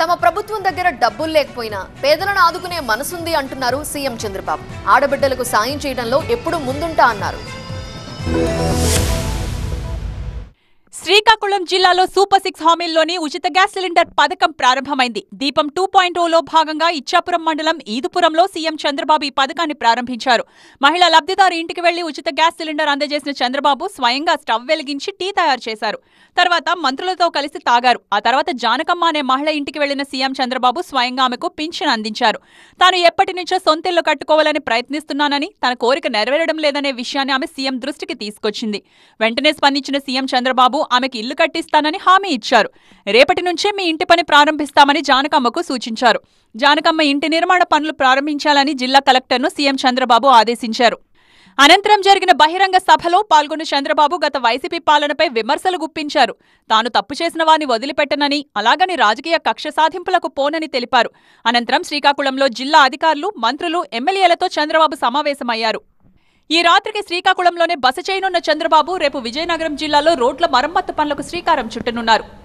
తమ ప్రభుత్వం దగ్గర డబ్బులు లేకపోయినా పేదలను ఆదుకునే మనసుంది అంటున్నారు సీఎం చంద్రబాబు ఆడబిడ్డలకు సాయం చేయడంలో ఎప్పుడు ముందుంటా అన్నారు శ్రీకాకుళం జిల్లాలో సూపర్ సిక్స్ హామీల్లోని ఉచిత గ్యాస్ సిలిండర్ పథకం ప్రారంభమైంది దీపం టూ పాయింట్ ఓలో భాగంగా ఇచ్చాపురం మండలం ఈదుపురంలో సీఎం చంద్రబాబు ఈ పథకాన్ని ప్రారంభించారు మహిళా లబ్ధిదారు ఇంటికి వెళ్లి ఉచిత గ్యాస్ సిలిండర్ అందజేసిన చంద్రబాబు స్వయంగా స్టవ్ వెలిగించి టీ తయారు చేశారు తర్వాత మంత్రులతో కలిసి తాగారు ఆ తర్వాత జానకమ్మ అనే మహిళ ఇంటికి వెళ్లిన సీఎం చంద్రబాబు స్వయంగా ఆమెకు పింఛన్ అందించారు తాను ఎప్పటి నుంచో సొంతిల్లు కట్టుకోవాలని ప్రయత్నిస్తున్నానని తన కోరిక నెరవేరడం లేదనే విషయాన్ని ఆమె సీఎం దృష్టికి తీసుకొచ్చింది వెంటనే స్పందించిన సీఎం చంద్రబాబు ఆమె వాళ్ళకి ఇల్లు కట్టిస్తానని హామీ ఇచ్చారు రేపటి నుంచే మీ ఇంటి పని ప్రారంభిస్తామని జానకమ్మకు సూచించారు జానకమ్మ ఇంటి నిర్మాణ పనులు ప్రారంభించాలని జిల్లా కలెక్టర్ను సీఎం చంద్రబాబు ఆదేశించారు అనంతరం జరిగిన బహిరంగ సభలో పాల్గొన్న చంద్రబాబు గత వైసీపీ పాలనపై విమర్శలు గుప్పించారు తాను తప్పు చేసిన వారిని వదిలిపెట్టనని అలాగని రాజకీయ కక్ష సాధింపులకు పోనని తెలిపారు అనంతరం శ్రీకాకుళంలో జిల్లా అధికారులు మంత్రులు ఎమ్మెల్యేలతో చంద్రబాబు సమావేశమయ్యారు ఈ రాత్రికి శ్రీకాకుళంలోనే బస చేయనున్న చంద్రబాబు రేపు విజయనగరం జిల్లాలో రోడ్ల మరమ్మత్తు పనులకు శ్రీకారం చుట్టనున్నారు